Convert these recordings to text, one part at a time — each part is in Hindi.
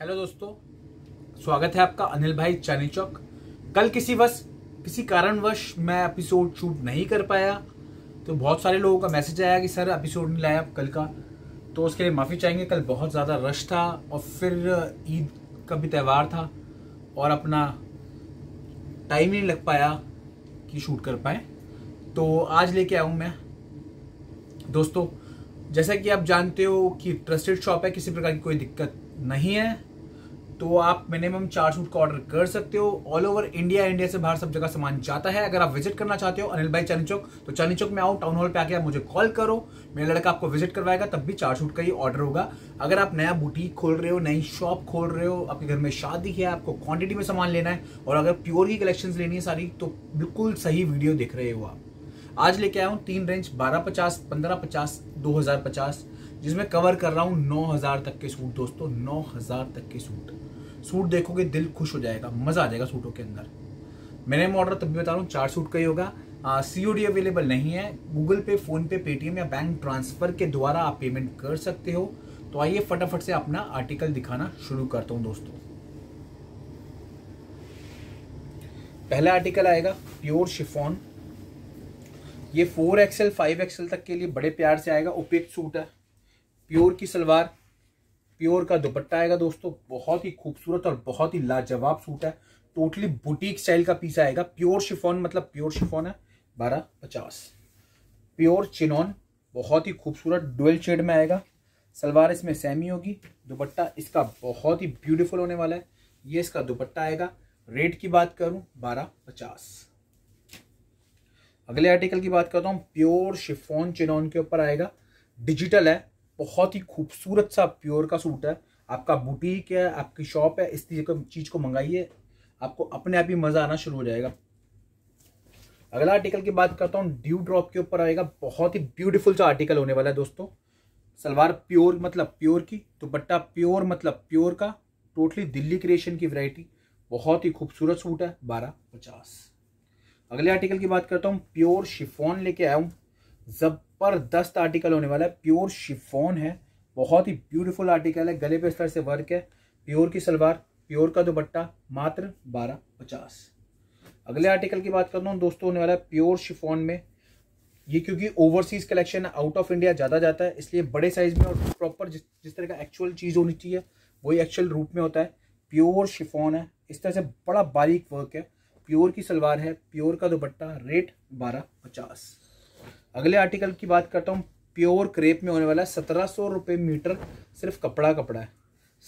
हेलो दोस्तों स्वागत है आपका अनिल भाई चानी चौक कल किसी वश किसी कारणवश मैं एपिसोड शूट नहीं कर पाया तो बहुत सारे लोगों का मैसेज आया कि सर एपिसोड नहीं लाया कल का तो उसके लिए माफ़ी चाहेंगे कल बहुत ज़्यादा रश था और फिर ईद का भी त्यौहार था और अपना टाइम नहीं लग पाया कि शूट कर पाए तो आज लेके आऊँ मैं दोस्तों जैसा कि आप जानते हो कि ट्रस्टेड शॉप है किसी प्रकार की कोई दिक्कत नहीं है तो आप मिनिमम चार सूट का ऑर्डर कर सकते हो ऑल ओवर इंडिया इंडिया से बाहर सब जगह सामान जाता है अगर आप विजिट करना चाहते हो अनिल भाई चांदी चौक तो चांदी चौक में आओ टाउन हॉल पे आके आप मुझे कॉल करो मेरा लड़का आपको विजिट करवाएगा तब भी चार सूट का ही ऑर्डर होगा अगर आप नया बुटीक खोल रहे हो नई शॉप खोल रहे हो आपके घर में शादी है आपको क्वांटिटी में सामान लेना है और अगर प्योर ही कलेक्शन लेनी है सारी तो बिल्कुल सही वीडियो देख रहे हो आप आज लेके आया हूँ तीन रेंज बारह पचास पंद्रह पचास दो हजार पचास जिसमें कवर कर रहा हूँ नौ हजार तक के सूट दोस्तों नौ हजार तक के सूट सूट देखोगे दिल खुश हो जाएगा मज़ा आ जाएगा सूटों के अंदर मैंने ऑर्डर तब भी बता रहा हूँ चार सूट का ही होगा सी ओ डी अवेलेबल नहीं है गूगल पे फोन पे पेटीएम या बैंक ट्रांसफर के द्वारा आप पेमेंट कर सकते हो तो आइए फटाफट से अपना आर्टिकल दिखाना शुरू करता हूँ दोस्तों पहला आर्टिकल आएगा प्योर शिफॉन ये फोर एक्सएल फाइव एक्सएल तक के लिए बड़े प्यार से आएगा उपयुक्त सूट है प्योर की सलवार प्योर का दुपट्टा आएगा दोस्तों बहुत ही खूबसूरत और बहुत ही लाजवाब सूट है टोटली बुटीक स्टाइल का पीस आएगा प्योर शिफॉन मतलब प्योर शिफॉन है बारह पचास प्योर चिनॉन बहुत ही खूबसूरत डुअल शेड में आएगा सलवार इसमें सेमी होगी दुपट्टा इसका बहुत ही ब्यूटीफुल होने वाला है ये इसका दुपट्टा आएगा रेट की बात करूं बारह पचास अगले आर्टिकल की बात करता हूँ प्योर शिफॉन चिनॉन के ऊपर आएगा डिजिटल है बहुत ही खूबसूरत सा प्योर का सूट है आपका बुटीक है आपकी शॉप है इस चीज़ को मंगाइए आपको अपने आप ही मज़ा आना शुरू हो जाएगा अगला आर्टिकल की बात करता हूँ ड्यू ड्रॉप के ऊपर आएगा बहुत ही ब्यूटीफुल सा आर्टिकल होने वाला है दोस्तों सलवार प्योर मतलब प्योर की दुपट्टा प्योर मतलब प्योर का टोटली दिल्ली क्रिएशन की वैरायटी बहुत ही खूबसूरत सूट है बारह पचास अगले आर्टिकल की बात करता हूँ प्योर शिफॉन लेके आया हूँ जब ज़बरदस्त आर्टिकल होने वाला है प्योर शिफोन है बहुत ही ब्यूटीफुल आर्टिकल है गले पे तरह से वर्क है प्योर की सलवार प्योर का दुपट्टा मात्र बारह पचास अगले आर्टिकल की बात कर रहा हूँ दोस्तों होने वाला है प्योर शिफोन में ये क्योंकि overseas collection out of India ज़्यादा जाता है इसलिए बड़े साइज में और प्रॉपर जिस जिस तरह का एक्चुअल चीज़ होनी चाहिए वही एक्चुअल रूप में होता है प्योर शिफोन है इस तरह से बड़ा बारीक वर्क है प्योर की सलवार है प्योर का दुपट्टा रेट बारह पचास अगले आर्टिकल की बात करता हूँ प्योर क्रेप में होने वाला है सत्रह सौ रुपये मीटर सिर्फ कपड़ा कपड़ा है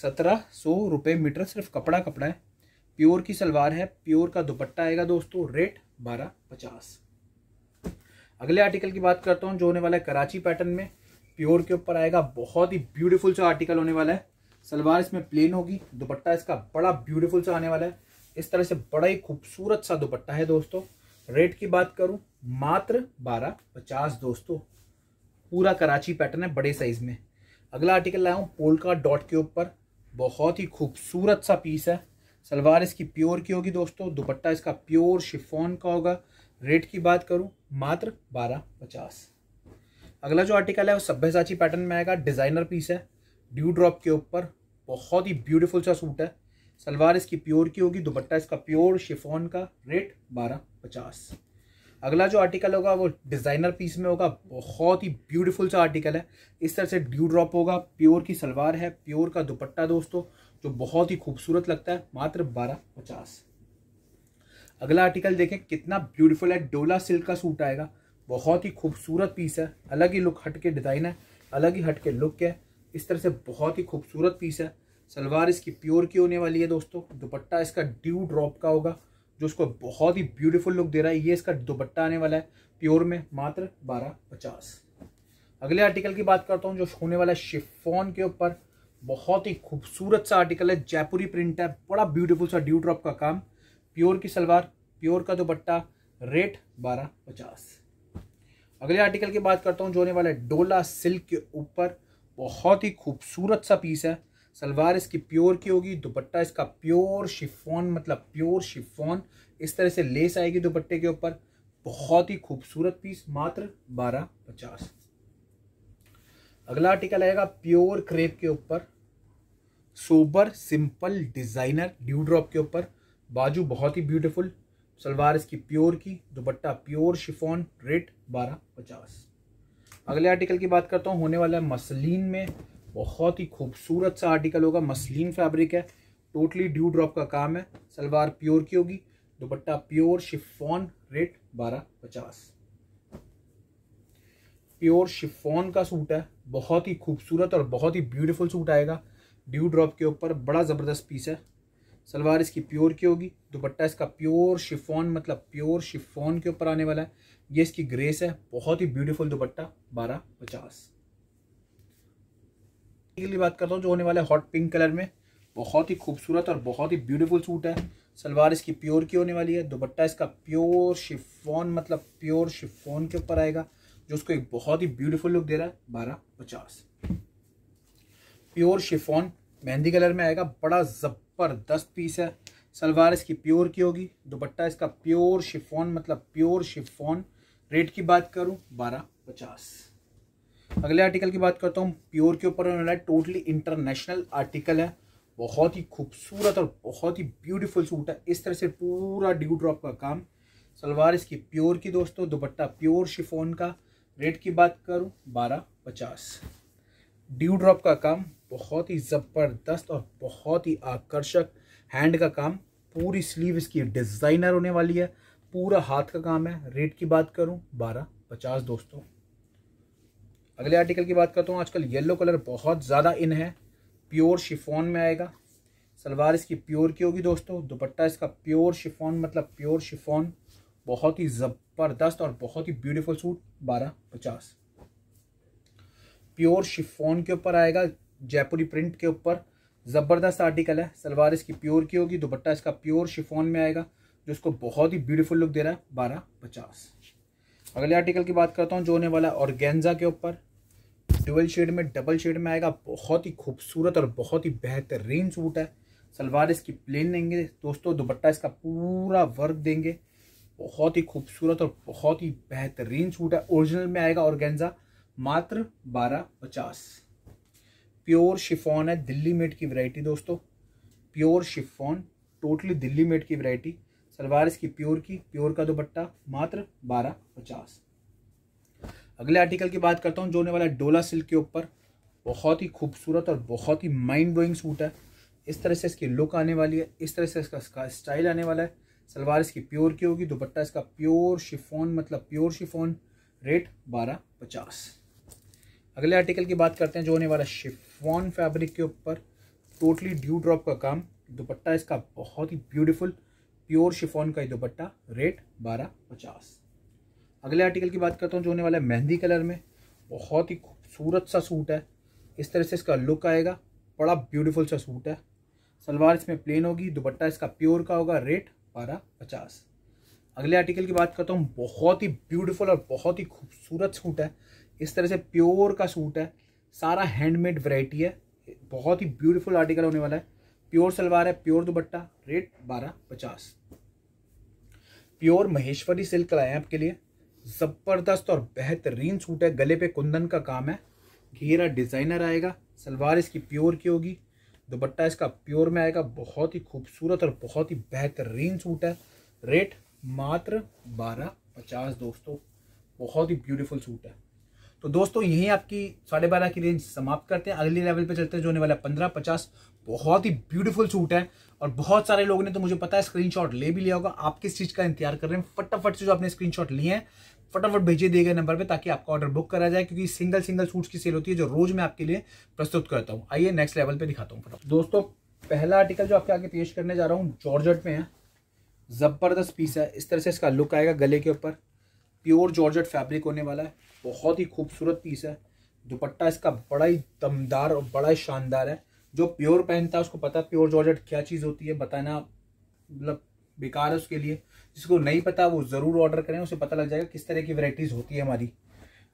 सत्रह सौ रुपये मीटर सिर्फ कपड़ा कपड़ा है प्योर की सलवार है प्योर का दुपट्टा आएगा दोस्तों रेट बारह पचास अगले आर्टिकल की बात करता हूँ जो होने वाला है कराची पैटर्न में प्योर के ऊपर आएगा बहुत ही ब्यूटीफुल सा आर्टिकल होने वाला है सलवार इसमें प्लेन होगी दुपट्टा इसका बड़ा ब्यूटीफुल सा आने वाला है इस तरह से बड़ा ही खूबसूरत सा दुपट्टा है दोस्तों रेट की बात करूं मात्र बारह पचास दोस्तों पूरा कराची पैटर्न है बड़े साइज में अगला आर्टिकल लाया हूँ पोलका डॉट के ऊपर बहुत ही खूबसूरत सा पीस है सलवार इसकी प्योर की होगी दोस्तों दुपट्टा इसका प्योर शिफोन का होगा रेट की बात करूँ मात्र बारह पचास अगला जो आर्टिकल है वो सभ्य साची पैटर्न में आएगा डिज़ाइनर पीस है ड्यू ड्रॉप के ऊपर बहुत ही ब्यूटीफुल सा सूट है सलवार इसकी प्योर की होगी दुपट्टा इसका प्योर शिफोन का रेट बारह पचास अगला जो आर्टिकल होगा वो डिज़ाइनर पीस में होगा बहुत ही ब्यूटीफुल सा आर्टिकल है इस तरह से ड्यू ड्रॉप होगा प्योर की सलवार है प्योर का दुपट्टा दोस्तों जो बहुत ही खूबसूरत लगता है मात्र बारह पचास अगला आर्टिकल देखें कितना ब्यूटीफुल है डोला सिल्क का सूट आएगा बहुत ही खूबसूरत पीस है अलग ही लुक हट के डिज़ाइन है अलग ही हट के लुक है इस तरह से बहुत ही खूबसूरत पीस है सलवार इसकी प्योर की होने वाली है दोस्तों दुपट्टा इसका ड्यू ड्रॉप का होगा जो उसको बहुत ही ब्यूटीफुल लुक दे रहा है ये इसका दुपट्टा आने वाला है प्योर में मात्र बारह पचास अगले आर्टिकल की बात करता हूँ जो होने वाला है शिफोन के ऊपर बहुत ही खूबसूरत सा आर्टिकल है जयपुरी प्रिंट है बड़ा ब्यूटीफुल सा ड्यू ड्रॉप का काम प्योर की सलवार प्योर का दुपट्टा रेट बारह पचास अगले आर्टिकल की बात करता हूँ जो होने वाला है डोला सिल्क के ऊपर बहुत ही खूबसूरत सा पीस है सलवार इसकी प्योर की होगी दुपट्टा इसका प्योर शिफोन मतलब प्योर शिफोन इस तरह से लेस आएगी दुपट्टे के ऊपर बहुत ही खूबसूरत पीस मात्र बारह पचास अगला आर्टिकल आएगा प्योर क्रेप के ऊपर sober simple designer dew drop के ऊपर बाजू बहुत ही ब्यूटीफुल सलवार इसकी प्योर की दुपट्टा प्योर शिफोन रेट बारह पचास अगले आर्टिकल की बात करता हूँ होने वाला है मसलिन में बहुत ही खूबसूरत सा आर्टिकल होगा मसलिन फैब्रिक है टोटली ड्यू ड्रॉप का काम है सलवार प्योर की होगी दुपट्टा प्योर शिफॉन रेट बारह पचास प्योर शिफॉन का सूट है बहुत ही खूबसूरत और बहुत ही ब्यूटीफुल सूट आएगा ड्यू ड्रॉप के ऊपर बड़ा ज़बरदस्त पीस है सलवार इसकी प्योर की होगी दुपट्टा इसका प्योर शिफॉन मतलब प्योर शिफॉन के ऊपर आने वाला है ये इसकी ग्रेस है बहुत ही ब्यूटीफुल दुपट्टा बारह पचास के लिए बात करता हूँ जो होने वाला है हॉट पिंक कलर में बहुत ही खूबसूरत और बहुत ही ब्यूटीफुल सूट है सलवार इसकी प्योर की होने वाली है दुपट्टा इसका प्योर शिफोन मतलब प्योर शिफोन के ऊपर आएगा जो उसको एक बहुत ही ब्यूटीफुल लुक दे रहा है बारह पचास प्योर शिफोन मेहंदी कलर में आएगा बड़ा ज़बरदस्त पीस है सलवार इसकी प्योर की होगी दुपट्टा इसका प्योर शिफोन मतलब प्योर शिफोन रेट की बात करूँ बारह पचास अगले आर्टिकल की बात करता हूँ प्योर के ऊपर होने वाला टोटली इंटरनेशनल आर्टिकल है बहुत ही खूबसूरत और बहुत ही ब्यूटीफुल सूट है इस तरह से पूरा ड्यू ड्रॉप का काम सलवार इसकी प्योर की दोस्तों दुपट्टा प्योर शिफोन का रेट की बात करूँ बारह पचास ड्यू ड्रॉप का काम बहुत ही ज़बरदस्त और बहुत ही आकर्षक हैंड का काम पूरी स्लीव इसकी डिज़ाइनर होने वाली है पूरा हाथ का काम है रेट की बात करूँ बारह पचास दोस्तों अगले आर्टिकल की बात करता हूँ आजकल येलो कलर बहुत ज़्यादा इन है प्योर शिफोन में आएगा सलवार इसकी प्योर की होगी दोस्तों दुपट्टा इसका प्योर शिफोन मतलब प्योर शिफोन बहुत ही ज़बरदस्त और बहुत ही ब्यूटीफुल सूट बारह पचास प्योर शिफोन के ऊपर आएगा जयपुरी प्रिंट के ऊपर ज़बरदस्त आर्टिकल है सलवार इसकी प्योर की होगी दुपट्टा इसका प्योर शिफोन में आएगा जो इसको बहुत ही ब्यूटीफुल लुक दे रहा है बारह पचास अगले आर्टिकल की बात करता हूँ जो होने वाला है के ऊपर डुअल शेड में डबल शेड में आएगा बहुत ही खूबसूरत और बहुत ही बेहतरीन सूट है सलवार इसकी प्लेन देंगे दोस्तों दुपट्टा इसका पूरा वर्क देंगे बहुत ही खूबसूरत और बहुत ही बेहतरीन सूट है ओरिजिनल में आएगा और मात्र बारह पचास प्योर शिफॉन है दिल्ली मेड की वैरायटी दोस्तों pure chiffon totally Delhi made की वैरायटी सलवार इसकी प्योर की प्योर का दुपट्टा मात्र बारह पचास अगले आर्टिकल की बात करता हूँ जो होने वाला है डोला सिल्क के ऊपर बहुत ही खूबसूरत और बहुत ही माइंड ब्लोइंग सूट है इस तरह से इसकी लुक आने वाली है इस तरह से इसका इसका स्टाइल आने वाला है सलवार इसकी प्योर की होगी दुपट्टा इसका प्योर शिफोन मतलब प्योर शिफोन रेट बारह पचास अगले आर्टिकल की बात करते हैं जो होने वाला शिफोन फैब्रिक के ऊपर टोटली ड्यू ड्रॉप का काम दुपट्टा इसका बहुत ही ब्यूटीफुल प्योर शिफोन का ही दुपट्टा रेट बारह पचास अगले आर्टिकल की बात करता हूँ जो होने वाला है मेहंदी कलर में बहुत ही खूबसूरत सा सूट है इस तरह से इसका लुक आएगा बड़ा ब्यूटीफुल सा सूट है सलवार इसमें प्लेन होगी दुपट्टा इसका प्योर का होगा रेट बारह पचास अगले आर्टिकल की बात करता हूँ बहुत ही ब्यूटीफुल और बहुत ही खूबसूरत सूट है इस तरह से प्योर का सूट है सारा हैंडमेड वैरायटी है बहुत ही ब्यूटीफुल आर्टिकल होने वाला है प्योर सलवार है प्योर दुपट्टा रेट बारह पचास प्योर महेश्वरी सिल्क लाए हैं आपके लिए ज़बरदस्त और बेहतरीन सूट है गले पे कुंदन का काम है घेरा डिज़ाइनर आएगा सलवार इसकी प्योर की होगी दुपट्टा इसका प्योर में आएगा बहुत ही खूबसूरत और बहुत ही बेहतरीन सूट है रेट मात्र बारह पचास दोस्तों बहुत ही ब्यूटीफुल सूट है तो दोस्तों यही आपकी साढ़े बारह की रेंज समाप्त करते हैं अगले लेवल पे चलते हैं जो होने वाला है पंद्रह पचास बहुत ही ब्यूटीफुल सूट है और बहुत सारे लोगों ने तो मुझे पता है स्क्रीनशॉट ले भी लिया होगा आप किस चीज़ का इंतजार कर रहे हैं फटाफट से जो आपने स्क्रीनशॉट लिए हैं फटाफट भेजे दिए गए नंबर पे ताकि आपका ऑर्डर बुक करा जाए क्योंकि सिंगल सिंगल सूट्स की सेल होती है जो रोज मैं आपके लिए प्रस्तुत करता हूँ आइए नेक्स्ट लेवल पर दिखाता हूँ फटाफट दोस्तों पहला आर्टिकल जो आपके आगे पेश करने जा रहा हूँ जॉर्जट में है ज़बरदस्त पीस है इस तरह से इसका लुक आएगा गले के ऊपर प्योर जॉर्जट फैब्रिक होने वाला है बहुत ही खूबसूरत पीस है दुपट्टा इसका बड़ा ही दमदार और बड़ा ही शानदार है जो प्योर पहनता है उसको पता प्योर जॉर्जेट क्या चीज़ होती है बताना मतलब बेकार है उसके लिए जिसको नहीं पता वो ज़रूर ऑर्डर करें उसे पता लग जाएगा किस तरह की वेराइटीज़ होती है हमारी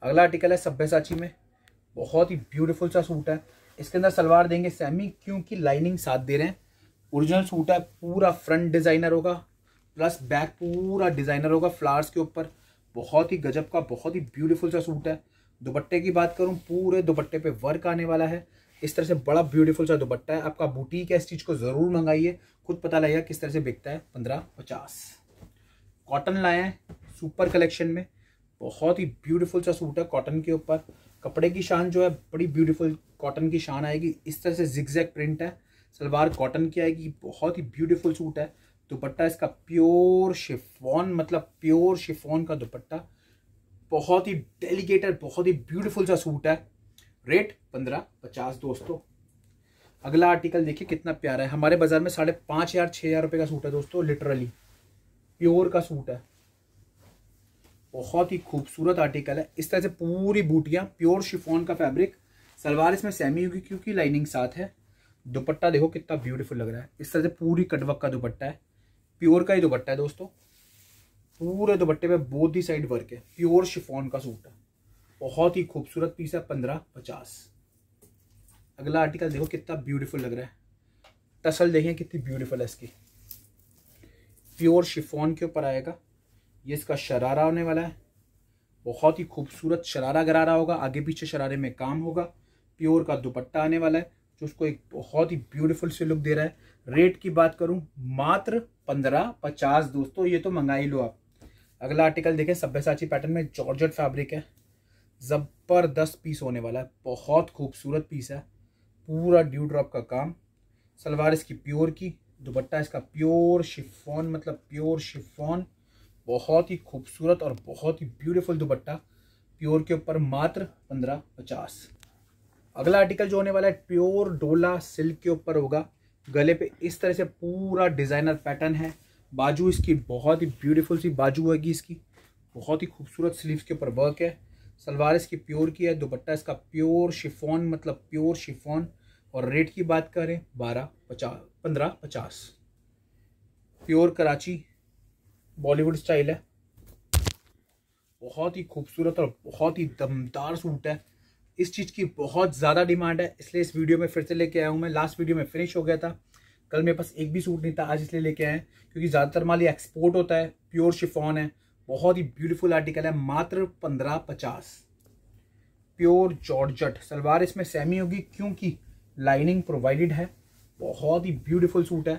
अगला आर्टिकल है सभ्य साची में बहुत ही ब्यूटीफुल सा सूट है इसके अंदर सलवार देंगे सेमी क्योंकि लाइनिंग साथ दे रहे हैं ओरिजिनल सूट है पूरा फ्रंट डिज़ाइनर होगा प्लस बैक पूरा डिज़ाइनर होगा फ्लावर्स के ऊपर बहुत ही गजब का बहुत ही ब्यूटीफुल सा सूट है दुपट्टे की बात करूँ पूरे दुपट्टे पे वर्क आने वाला है इस तरह से बड़ा ब्यूटीफुल सा दुपट्टा है आपका बुटीक है इस चीज़ को ज़रूर मंगाइए खुद पता लगेगा किस तरह से बिकता है पंद्रह पचास कॉटन लाए हैं सुपर कलेक्शन में बहुत ही ब्यूटीफुल सा सूट है कॉटन के ऊपर कपड़े की शान जो है बड़ी ब्यूटीफुल कॉटन की शान आएगी इस तरह से जिगजैग प्रिंट है सलवार कॉटन की आएगी बहुत ही ब्यूटीफुल सूट है दुपट्टा इसका प्योर शिफॉन मतलब प्योर शिफॉन का दुपट्टा बहुत ही डेलिकेट है बहुत ही ब्यूटीफुल सा सूट है रेट पंद्रह पचास दोस्तों अगला आर्टिकल देखिए कितना प्यारा है हमारे बाजार में साढ़े पाँच हज़ार छः हज़ार रुपये का सूट है दोस्तों लिटरली प्योर का सूट है बहुत ही खूबसूरत आर्टिकल है इस तरह से पूरी बूटियाँ प्योर शिफोन का फैब्रिक सलवार इसमें सेमी होगी क्योंकि लाइनिंग साथ है दुपट्टा देखो कितना ब्यूटीफुल लग रहा है इस तरह से पूरी कटवक का दुपट्टा है प्योर का ही दुपट्टा है दोस्तों पूरे दुपट्टे पे बोध ही साइड वर्क है प्योर शिफोन का सूट है बहुत ही खूबसूरत पीस है पंद्रह पचास अगला आर्टिकल देखो कितना ब्यूटीफुल लग रहा है टसल देखिए कितनी ब्यूटीफुल है इसकी प्योर शिफॉन के ऊपर आएगा ये इसका शरारा होने वाला है बहुत ही खूबसूरत शरारा गरारा होगा आगे पीछे शरारे में काम होगा प्योर का दुपट्टा आने वाला है जो उसको एक बहुत ही ब्यूटीफुल से लुक दे रहा है रेट की बात करूं मात्र पंद्रह पचास दोस्तों ये तो मंगा ही लो आप अगला आर्टिकल देखें सभ्यसाची पैटर्न में जॉर्जेट फैब्रिक है ज़बरदस्त पीस होने वाला है बहुत खूबसूरत पीस है पूरा ड्यू ड्रॉप का काम सलवार इसकी प्योर की दुपट्टा इसका प्योर शिफॉन मतलब प्योर शिफॉन बहुत ही खूबसूरत और बहुत ही ब्यूटीफुल दुपट्टा प्योर के ऊपर मात्र पंद्रह पचास अगला आर्टिकल जो होने वाला है प्योर डोला सिल्क के ऊपर होगा गले पे इस तरह से पूरा डिज़ाइनर पैटर्न है बाजू इसकी बहुत ही ब्यूटीफुल सी बाजू होगी इसकी बहुत ही खूबसूरत स्लीव्स के ऊपर वर्क है सलवार इसकी प्योर की है दुपट्टा इसका प्योर शिफॉन मतलब प्योर शिफॉन और रेट की बात करें बारह पचास पंद्रह पचास प्योर कराची बॉलीवुड स्टाइल है बहुत ही खूबसूरत और बहुत ही दमदार सूट है इस चीज़ की बहुत ज़्यादा डिमांड है इसलिए इस वीडियो में फिर से लेके आया हूँ मैं लास्ट वीडियो में फिनिश हो गया था कल मेरे पास एक भी सूट नहीं था आज इसलिए लेके आए हैं क्योंकि ज़्यादातर माल ये एक्सपोर्ट होता है प्योर शिफॉन है बहुत ही ब्यूटीफुल आर्टिकल है मात्र पंद्रह पचास प्योर जॉर्जट सलवार इसमें सेमी होगी क्योंकि लाइनिंग प्रोवाइडेड है बहुत ही ब्यूटीफुल सूट है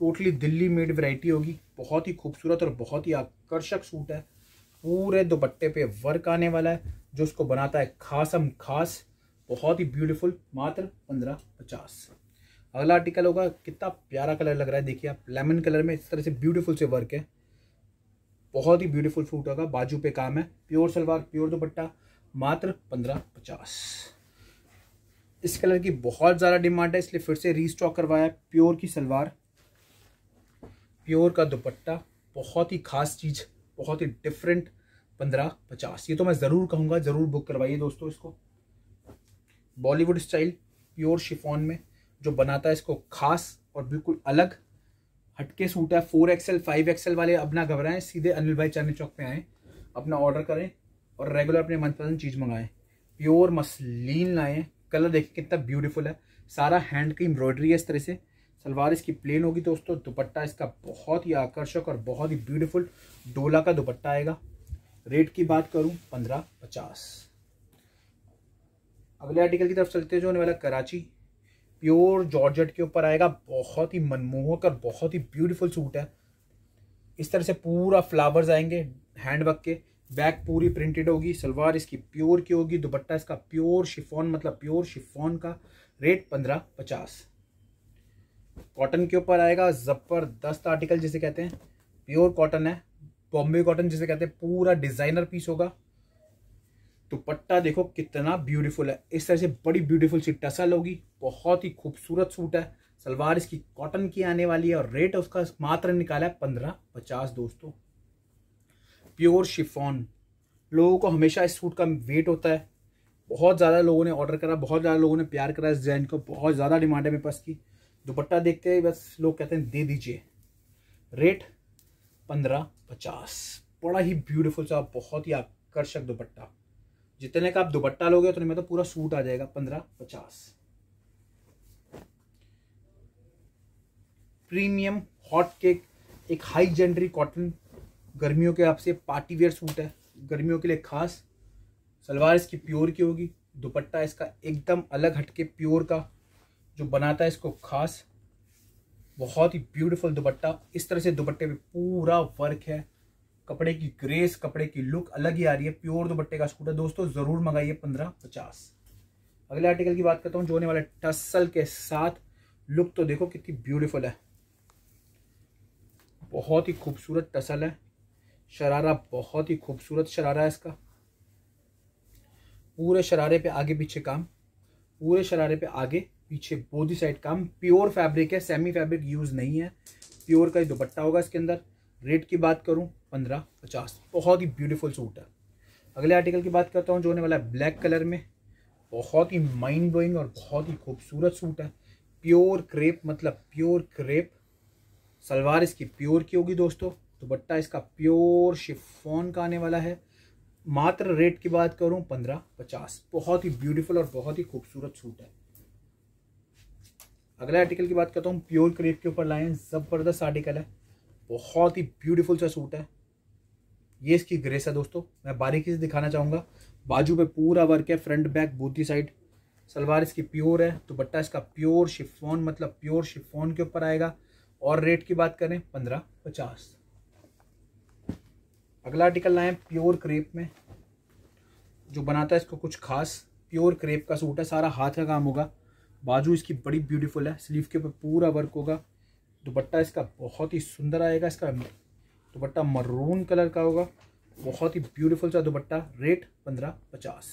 टोटली दिल्ली मेड वैरायटी होगी बहुत ही खूबसूरत और बहुत ही आकर्षक सूट है पूरे दुपट्टे पे वर्क आने वाला है जो उसको बनाता है खास हम खास बहुत ही ब्यूटीफुल मात्र पंद्रह पचास अगला आर्टिकल होगा कितना प्यारा कलर लग रहा है देखिए आप लेमन कलर में इस तरह से ब्यूटीफुल से वर्क है बहुत ही ब्यूटीफुल सूट होगा बाजू पे काम है प्योर सलवार प्योर दुपट्टा मात्र पंद्रह पचास इस कलर की बहुत ज़्यादा डिमांड है इसलिए फिर से रीस्टॉक करवाया प्योर की सलवार प्योर का दुपट्टा बहुत ही खास चीज़ बहुत ही डिफरेंट पंद्रह पचास ये तो मैं ज़रूर कहूँगा ज़रूर बुक करवाइए दोस्तों इसको बॉलीवुड स्टाइल प्योर शिफॉन में जो बनाता है इसको खास और बिल्कुल अलग हटके सूट है फोर एक्सएल फाइव एक्सएल वाले अपना घबराएं सीधे अनिल भाई चांदनी चौक पे आएँ अपना ऑर्डर करें और रेगुलर अपने मनपसंद चीज़ मंगाएं प्योर मसलिन लाएँ कलर देखें कितना ब्यूटीफुल है सारा हैंड की एम्ब्रॉयडरी है इस तरह से सलवार इसकी प्लेन होगी दोस्तों दुपट्टा इसका बहुत ही आकर्षक और बहुत ही ब्यूटीफुल डोला का दुपट्टा आएगा रेट की बात करूं पंद्रह पचास अगले आर्टिकल की तरफ चलते हैं जो होने वाला कराची प्योर जॉर्जेट के ऊपर आएगा बहुत ही मनमोहक और बहुत ही ब्यूटीफुल सूट है इस तरह से पूरा फ्लावर्स आएंगे हैंड वर्क के बैक पूरी प्रिंटेड होगी सलवार इसकी प्योर की होगी दुपट्टा इसका प्योर शिफॉन मतलब प्योर शिफॉन का रेट पंद्रह पचास कॉटन के ऊपर आएगा ज़बरदस्त आर्टिकल जिसे कहते हैं प्योर कॉटन है बॉम्बे कॉटन जिसे कहते हैं पूरा डिज़ाइनर पीस होगा दुपट्टा देखो कितना ब्यूटीफुल है इस तरह से बड़ी ब्यूटीफुल सी टसल होगी बहुत ही खूबसूरत सूट है सलवार इसकी कॉटन की आने वाली है और रेट उसका मात्र निकाला है पंद्रह पचास दोस्तों प्योर शिफॉन लोगों को हमेशा इस सूट का वेट होता है बहुत ज़्यादा लोगों ने ऑर्डर करा बहुत ज़्यादा लोगों ने प्यार करा इस डिज़ाइन को बहुत ज़्यादा डिमांड है मेरे पास की दुपट्टा देखते ही बस लोग कहते हैं दे दीजिए रेट पंद्रह पचास बड़ा ही ब्यूटीफुल सा बहुत ही आकर्षक दुपट्टा जितने का आप दुपट्टा लोगे उतने में तो पूरा सूट आ जाएगा पंद्रह पचास प्रीमियम हॉट केक एक हाई जेंडरी कॉटन गर्मियों के आपसे पार्टी वेयर सूट है गर्मियों के लिए खास सलवार इसकी प्योर की होगी दुपट्टा इसका एकदम अलग हटके प्योर का जो बनाता है इसको खास बहुत ही ब्यूटीफुल दुपट्टा इस तरह से दुपट्टे पे पूरा वर्क है कपड़े की ग्रेस कपड़े की लुक अलग ही आ रही है प्योर दुपट्टे का है दोस्तों ज़रूर मंगाइए पंद्रह पचास अगले आर्टिकल की बात करता हूँ जो होने टसल के साथ लुक तो देखो कितनी ब्यूटीफुल है बहुत ही खूबसूरत टसल है शरारा बहुत ही खूबसूरत शरारा है इसका पूरे शरारे पे आगे पीछे काम पूरे शरारे पे आगे पीछे बोधी साइड काम प्योर फैब्रिक है सेमी फैब्रिक यूज़ नहीं है प्योर का ही दुपट्टा होगा इसके अंदर रेट की बात करूं पंद्रह पचास बहुत ही ब्यूटीफुल सूट है अगले आर्टिकल की बात करता हूँ जो होने वाला है ब्लैक कलर में बहुत ही माइंड ब्लोइंग और बहुत ही खूबसूरत सूट है प्योर क्रेप मतलब प्योर क्रेप सलवार इसकी प्योर की होगी दोस्तों दुपट्टा इसका प्योर शिफोन का आने वाला है मात्र रेट की बात करूँ पंद्रह पचास बहुत ही ब्यूटीफुल और बहुत ही खूबसूरत सूट है अगला आर्टिकल की बात करता हूँ प्योर क्रेप के ऊपर लाए ज़बरदस्त आर्टिकल है बहुत ही ब्यूटीफुल सा सूट है ये इसकी ग्रेस है दोस्तों मैं बारीकी से दिखाना चाहूँगा बाजू पे पूरा वर्क है फ्रंट बैक बूती साइड सलवार इसकी प्योर है दुपट्टा इसका प्योर शिफोन मतलब प्योर शिफोन के ऊपर आएगा और रेट की बात करें पंद्रह पचास अगला आर्टिकल लाए प्योर क्रेप में जो बनाता है इसको कुछ खास प्योर क्रेप का सूट है सारा हाथ का काम होगा बाजू इसकी बड़ी ब्यूटीफुल है स्लीव के ऊपर पूरा वर्क होगा दुपट्टा इसका बहुत ही सुंदर आएगा इसका दुपट्टा मरून कलर का होगा बहुत ही ब्यूटीफुल सा दुपट्टा रेट पंद्रह पचास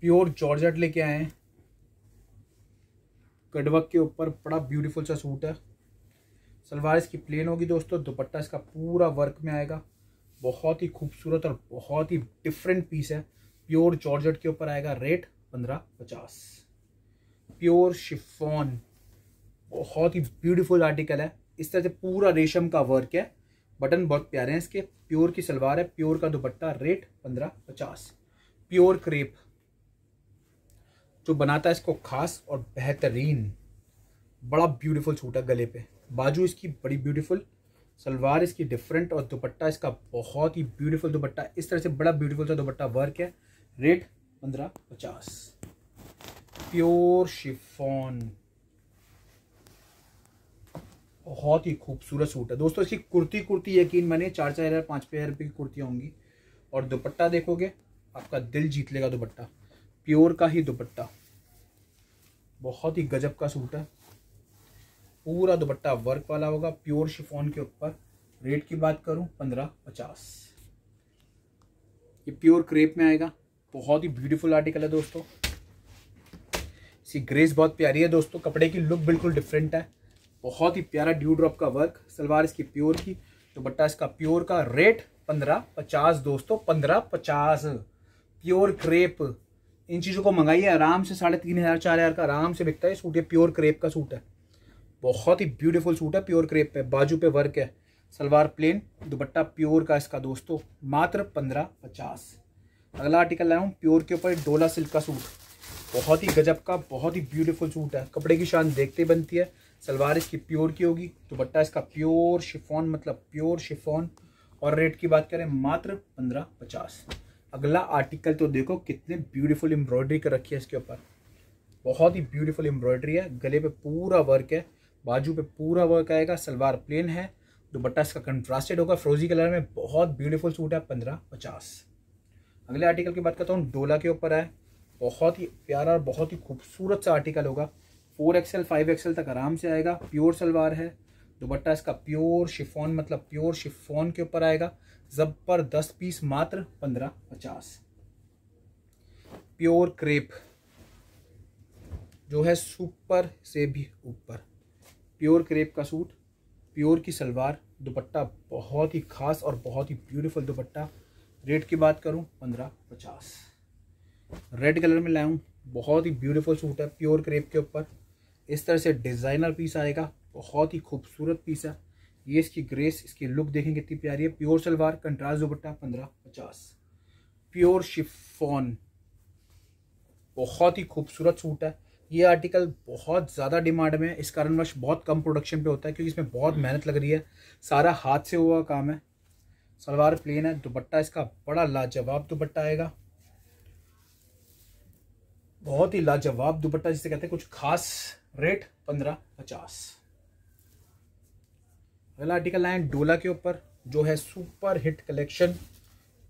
प्योर जॉर्जेट लेके आए हैं कड़वक के ऊपर बड़ा ब्यूटीफुल सा सूट है सलवार इसकी प्लेन होगी दोस्तों दुपट्टा इसका पूरा वर्क में आएगा बहुत ही खूबसूरत और बहुत ही डिफरेंट पीस है प्योर जॉर्जेट के ऊपर आएगा रेट पंद्रह पचास प्योर शिफॉन बहुत ही ब्यूटीफुल आर्टिकल है इस तरह से पूरा रेशम का वर्क है बटन बहुत प्यारे हैं इसके प्योर की सलवार है प्योर का दुपट्टा रेट पंद्रह पचास प्योर क्रेप जो बनाता है इसको खास और बेहतरीन बड़ा ब्यूटीफुल सूट है गले पे बाजू इसकी बड़ी ब्यूटीफुल सलवार इसकी डिफरेंट और दुपट्टा इसका बहुत ही ब्यूटीफुल दुपट्टा इस तरह से बड़ा ब्यूटीफुल सा दुपट्टा वर्क है रेट पंद्रह पचास प्योर शिफॉन बहुत ही खूबसूरत सूट है दोस्तों इसकी कुर्ती कुर्ती यकीन मैंने चार चार हज़ार पाँच पाँच हज़ार रुपये की कुर्तियाँ होंगी और दुपट्टा देखोगे आपका दिल जीत लेगा दुपट्टा प्योर का ही दुपट्टा बहुत ही गजब का सूट है पूरा दुपट्टा वर्क वाला होगा प्योर शिफोन के ऊपर रेट की बात करूँ पंद्रह पचास ये प्योर क्रेप में आएगा बहुत ही ब्यूटीफुल आर्टिकल है दोस्तों इसकी ग्रेस बहुत प्यारी है दोस्तों कपड़े की लुक बिल्कुल डिफरेंट है बहुत ही प्यारा ड्यू ड्रॉप का वर्क सलवार इसकी प्योर की दुपट्टा इसका प्योर का रेट पंद्रह पचास दोस्तों पंद्रह पचास प्योर क्रेप इन चीज़ों को मंगाइए आराम से साढ़े तीन हज़ार चार हज़ार का आराम से बिकता है सूट ये प्योर क्रेप का सूट है बहुत ही ब्यूटीफुल सूट है प्योर क्रेप पे बाजू पे वर्क है सलवार प्लेन दुपट्टा प्योर का इसका दोस्तों मात्र पंद्रह पचास अगला आर्टिकल लाया हूँ प्योर के ऊपर डोला सिल्क का सूट बहुत ही गजब का बहुत ही ब्यूटीफुल सूट है कपड़े की शान देखते बनती है सलवार इसकी प्योर की होगी दुपट्टा इसका प्योर शिफॉन मतलब प्योर शिफॉन और रेट की बात करें मात्र पंद्रह पचास अगला आर्टिकल तो देखो कितने ब्यूटीफुल एम्ब्रॉयडरी कर रखी है इसके ऊपर बहुत ही ब्यूटीफुल एम्ब्रॉयडरी है गले पे पूरा वर्क है बाजू पे पूरा वर्क आएगा सलवार प्लेन है दुपट्टा इसका कंट्रास्टेड होगा फ्रोजी कलर में बहुत ब्यूटीफुल सूट है पंद्रह पचास अगले आर्टिकल की बात करता हूँ डोला के ऊपर है बहुत ही प्यारा और बहुत ही खूबसूरत सा आर्टिकल होगा फोर एक्सएल फाइव एक्सएल तक आराम से आएगा प्योर सलवार है दुपट्टा इसका प्योर शिफोन मतलब प्योर शिफोन के ऊपर आएगा जबरदस्त पीस मात्र पंद्रह पचास प्योर क्रेप जो है सुपर से भी ऊपर प्योर क्रेप का सूट प्योर की सलवार दुपट्टा बहुत ही खास और बहुत ही ब्यूटीफुल दुपट्टा रेट की बात करूं पंद्रह पचास रेड कलर में लाऊं बहुत ही ब्यूटीफुल सूट है प्योर क्रेप के ऊपर इस तरह से डिज़ाइनर पीस आएगा बहुत ही खूबसूरत पीस है ये इसकी ग्रेस इसकी लुक देखें कितनी प्यारी है प्योर सलवार कंट्रास दुपट्टा पंद्रह पचास प्योर शिफॉन बहुत ही खूबसूरत सूट है ये आर्टिकल बहुत ज़्यादा डिमांड में है इस कारणवश बहुत कम प्रोडक्शन पे होता है क्योंकि इसमें बहुत मेहनत लग रही है सारा हाथ से हुआ काम है सलवार प्लेन है दुपट्टा इसका बड़ा लाजवाब दुपट्टा आएगा बहुत ही लाजवाब दुपट्टा जिसे कहते हैं कुछ खास रेट पंद्रह पचास अगला आर्टिकल आए डोला के ऊपर जो है सुपर हिट कलेक्शन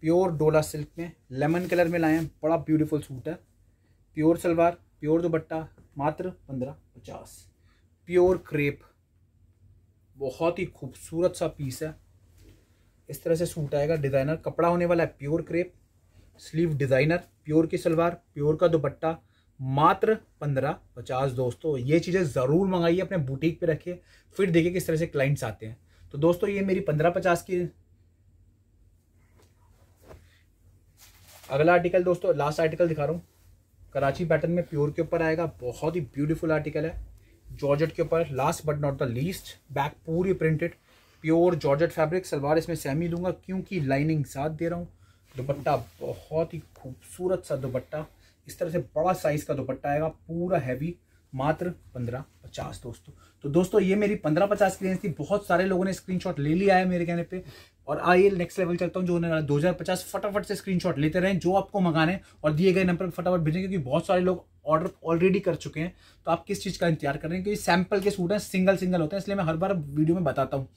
प्योर डोला सिल्क में लेमन कलर में लाए हैं बड़ा ब्यूटीफुल सूट है प्योर सलवार प्योर दुपट्टा मात्र पंद्रह पचास प्योर क्रेप बहुत ही खूबसूरत सा पीस है इस तरह से सूट आएगा डिज़ाइनर कपड़ा होने वाला है pure crepe sleeve designer pure की सलवार प्योर का दुपट्टा मात्र पंद्रह पचास दोस्तों ये चीज़ें ज़रूर मंगाइए अपने बुटीक पे रखिए फिर देखिए किस तरह से क्लाइंट्स आते हैं तो दोस्तों ये मेरी पंद्रह पचास की अगला आर्टिकल दोस्तों लास्ट आर्टिकल दिखा रहा हूँ कराची पैटर्न में प्योर के ऊपर आएगा बहुत ही ब्यूटीफुल आर्टिकल है जॉर्जेट के ऊपर last but not the least back पूरी printed pure georgette fabric salwar इसमें सेमी दूंगा क्योंकि लाइनिंग साथ दे रहा हूँ दुपट्टा बहुत ही खूबसूरत सा दुपट्टा इस तरह से बड़ा साइज का दुपट्टा आएगा पूरा हैवी मात्र पंद्रह पचास दोस्तों तो दोस्तों ये मेरी पंद्रह पचास की रेंज थी बहुत सारे लोगों ने स्क्रीनशॉट ले लिया है मेरे कहने पे और आइए नेक्स्ट लेवल चलता हूँ जो होने वाला दो हजार पचास फटाफट से स्क्रीनशॉट लेते रहें जो आपको मंगाने और दिए गए नंबर पर फटाफट भेजें क्योंकि बहुत सारे लोग ऑर्डर ऑलरेडी कर चुके हैं तो आप किस चीज़ का इंतजार कर रहे हैं क्योंकि सैंपल के सूट हैं सिंगल सिंगल होते हैं इसलिए मैं हर बार वीडियो में बताता हूँ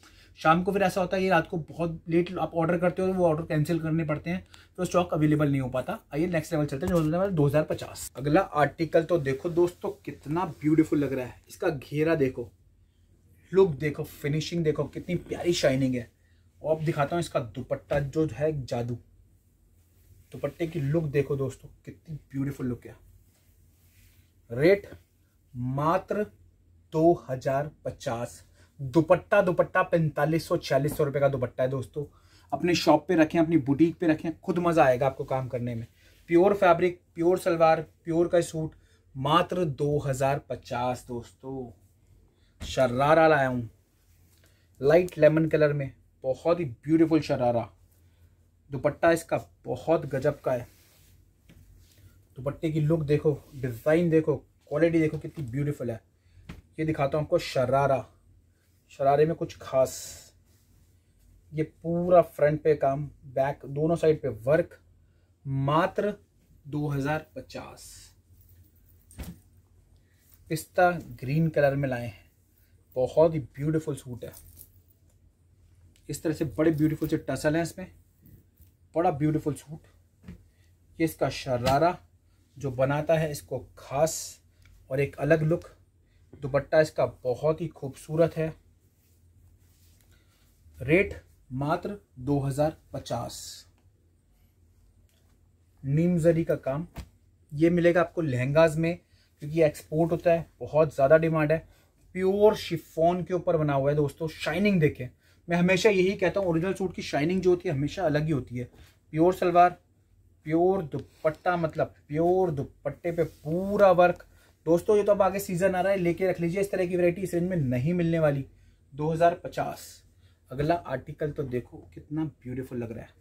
शाम को फिर ऐसा होता है कि रात को बहुत लेट आप ऑर्डर करते हो तो वो ऑर्डर कैंसिल करने पड़ते हैं तो स्टॉक अवेलेबल नहीं हो पाता आइए नेक्स्ट लेवल चलते हैं जो दो हज़ार पचास अगला आर्टिकल तो देखो दोस्तों कितना ब्यूटीफुल लग रहा है इसका घेरा देखो लुक देखो फिनिशिंग देखो कितनी प्यारी शाइनिंग है और अब दिखाता हूँ इसका दुपट्टा जो है जादू दुपट्टे की लुक देखो दोस्तों कितनी ब्यूटीफुल लुक है रेट मात्र दो हजार पचास दुपट्टा दुपट्टा पैंतालीस सौ छियालीस सौ रुपये का दुपट्टा है दोस्तों अपने शॉप पे रखें अपनी बुटीक पे रखें खुद मज़ा आएगा आपको काम करने में pure fabric pure salwar pure का सूट मात्र दो हज़ार पचास दोस्तों शरारा लाया हूँ लाइट लेमन कलर में बहुत ही ब्यूटीफुल शरारा दुपट्टा इसका बहुत गजब का है दुपट्टे की लुक देखो डिज़ाइन देखो क्वालिटी देखो कितनी ब्यूटीफुल है ये दिखाता हूँ आपको शरारा शरारे में कुछ खास ये पूरा फ्रंट पे काम बैक दोनों साइड पे वर्क मात्र 2050 पिस्ता ग्रीन कलर में लाए हैं बहुत ही ब्यूटीफुल सूट है इस तरह से बड़े ब्यूटीफुल से टसल हैं इसमें बड़ा ब्यूटीफुल सूट ये इसका शरारा जो बनाता है इसको खास और एक अलग लुक दुपट्टा इसका बहुत ही खूबसूरत है रेट मात्र 2050 नीम जरी का काम ये मिलेगा आपको लहंगाज में क्योंकि एक्सपोर्ट होता है बहुत ज़्यादा डिमांड है प्योर शिफोन के ऊपर बना हुआ है दोस्तों शाइनिंग देखें मैं हमेशा यही कहता हूँ ओरिजिनल सूट की शाइनिंग जो होती है हमेशा अलग ही होती है प्योर सलवार प्योर दुपट्टा मतलब प्योर दुपट्टे पे पूरा वर्क दोस्तों ये तो अब आगे सीज़न आ रहा है लेके रख लीजिए इस तरह की वैरायटी इस रेंज में नहीं मिलने वाली 2050 अगला आर्टिकल तो देखो कितना ब्यूटीफुल लग रहा है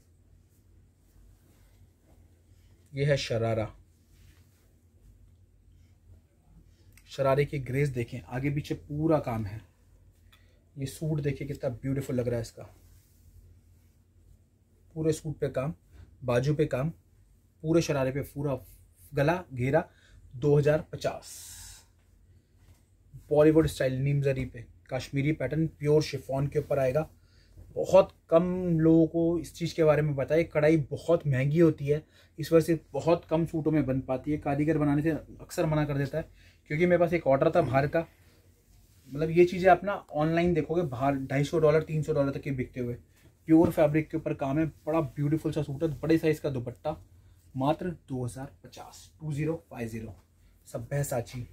यह है शरारा शरारे की ग्रेस देखें आगे पीछे पूरा काम है ये सूट देखिए कितना ब्यूटीफुल लग रहा है इसका पूरे सूट पे काम बाजू पे काम पूरे शरारे पे पूरा गला घेरा 2050 बॉलीवुड स्टाइल नीमजरी पे कश्मीरी पैटर्न प्योर शिफॉन के ऊपर आएगा बहुत कम लोगों को इस चीज़ के बारे में पता है कढ़ाई बहुत महंगी होती है इस वजह से बहुत कम सूटों में बन पाती है कारीगर बनाने से अक्सर मना कर देता है क्योंकि मेरे पास एक ऑर्डर था बाहर का मतलब ये चीज़ें आप ना ऑनलाइन देखोगे बाहर ढाई सौ डॉलर तीन सौ डॉलर तक के बिकते हुए प्योर फैब्रिक के ऊपर काम है बड़ा ब्यूटीफुल सा सूट है बड़े साइज़ का दुपट्टा मात्र दो हज़ार पचास टू ज़ीरो फाइव ज़ीरो सब बहसाची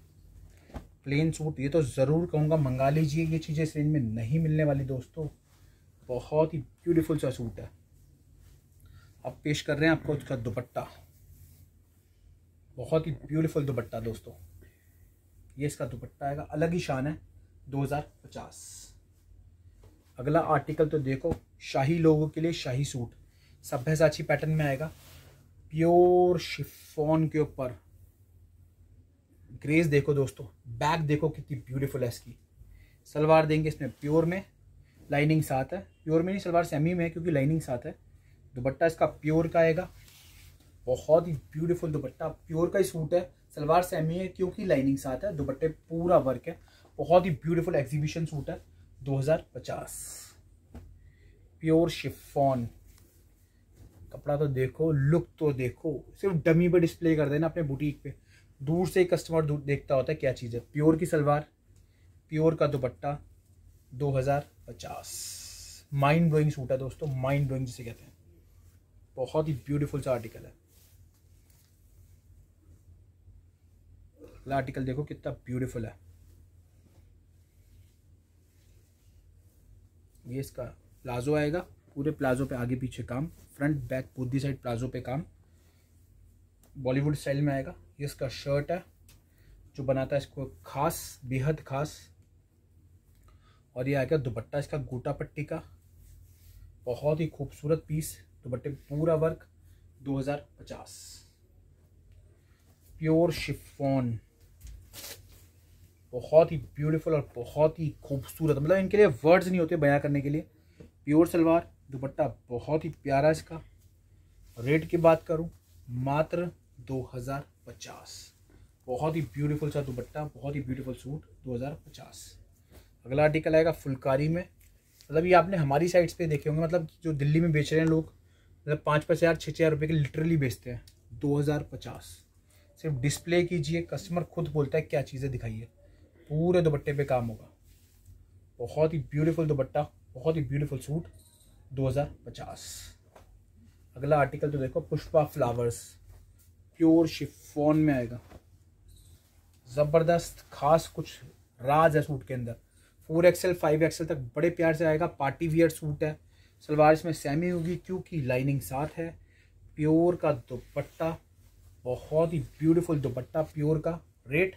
प्लेन सूट ये तो ज़रूर कहूँगा मंगा लीजिए ये चीज़ें इस रेंज में नहीं मिलने वाली दोस्तों बहुत ही ब्यूटीफुल सा सूट है अब पेश कर रहे हैं आपको उसका दुपट्टा बहुत ही ब्यूटीफुल दुपट्टा दोस्तों ये इसका दुपट्टा आएगा अलग ही शान है 2050 अगला आर्टिकल तो देखो शाही लोगों के लिए शाही सूट सभ्यसाची पैटर्न में आएगा प्योर शिफोन के ऊपर ग्रेस देखो दोस्तों बैक देखो कितनी ब्यूटीफुल है इसकी सलवार देंगे इसमें प्योर में लाइनिंग साथ है प्योर में नहीं सलवार सेमी में है क्योंकि लाइनिंग साथ है दुपट्टा इसका प्योर का आएगा बहुत ही ब्यूटीफुल दुपट्टा प्योर का ही सूट है सलवार सेमी है क्योंकि लाइनिंग साथ है दुपट्टे पूरा वर्क है बहुत ही ब्यूटीफुल एग्जीबिशन सूट है 2050 प्योर शिफॉन कपड़ा तो देखो लुक तो देखो सिर्फ डमी पर डिस्प्ले कर देना अपने बुटीक पे दूर से कस्टमर दूर देखता होता है क्या चीज़ है प्योर की सलवार प्योर का दुपट्टा दो हज़ार पचास माइंड ब्लोइंग सूट है दोस्तों माइंड ब्लोइंग जिसे कहते हैं बहुत ही ब्यूटीफुल सा आर्टिकल है अगला आर्टिकल देखो कितना ब्यूटीफुल है ये इसका प्लाजो आएगा पूरे प्लाजो पे आगे पीछे काम फ्रंट बैक बुद्धि साइड प्लाजो पे काम बॉलीवुड स्टाइल में आएगा ये इसका शर्ट है जो बनाता है इसको खास बेहद खास और ये आ गया दुपट्टा इसका गोटा पट्टी का बहुत ही खूबसूरत पीस दुपट्टे पूरा वर्क 2050 प्योर शिफोन बहुत ही ब्यूटीफुल और बहुत ही खूबसूरत मतलब इनके लिए वर्ड्स नहीं होते बयां करने के लिए प्योर सलवार दुपट्टा बहुत ही प्यारा इसका रेट की बात करूं मात्र दो हज़ार 2050 बहुत ही ब्यूटीफुल सा दुपट्टा बहुत ही ब्यूटीफुल सूट 2050 अगला आर्टिकल आएगा फुलकारी में मतलब ये आपने हमारी साइट्स पे देखे होंगे मतलब जो दिल्ली में बेच रहे हैं लोग मतलब पाँच पाँच हज़ार छः हज़ार रुपये के लिटरली बेचते हैं 2050 सिर्फ डिस्प्ले कीजिए कस्टमर खुद बोलता है क्या चीज़ें दिखाइए पूरे दुपट्टे पे काम होगा बहुत ही ब्यूटीफुल दुपट्टा बहुत ही ब्यूटीफुल सूट 2050 अगला आर्टिकल तो देखो पुष्पा फ्लावर्स प्योर शिफोन में आएगा ज़बरदस्त खास कुछ राज है सूट के अंदर फोर एक्सएल फाइव एक्सएल तक बड़े प्यार से आएगा पार्टी वियर सूट है सलवार इसमें सेमी होगी क्योंकि लाइनिंग साथ है प्योर का दुपट्टा बहुत ही ब्यूटीफुल दुपट्टा प्योर का रेट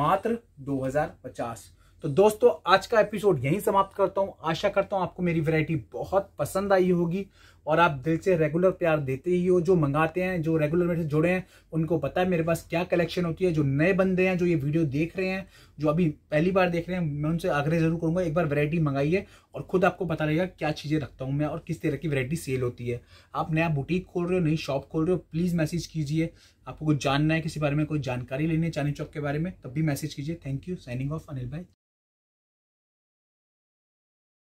मात्र 2050 तो दोस्तों आज का एपिसोड यहीं समाप्त करता हूं आशा करता हूं आपको मेरी वैरायटी बहुत पसंद आई होगी और आप दिल से रेगुलर प्यार देते ही हो जो मंगाते हैं जो रेगुलर मेरे से जुड़े हैं उनको पता है मेरे पास क्या कलेक्शन होती है जो नए बंदे हैं जो ये वीडियो देख रहे हैं जो अभी पहली बार देख रहे हैं मैं उनसे आग्रह जरूर करूँगा एक बार वैरायटी मंगाइए और खुद आपको पता रहेगा क्या चीज़ें रखता हूँ मैं और किस तरह की वरायटी सेल होती है आप नया बुटीक खोल रहे हो नई शॉप खोल रहे हो प्लीज़ मैसेज कीजिए आपको कुछ जानना है किसी बारे में कोई जानकारी लेनी है चांदी चौक के बारे में तब भी मैसेज कीजिए thank you signing off Anil भाई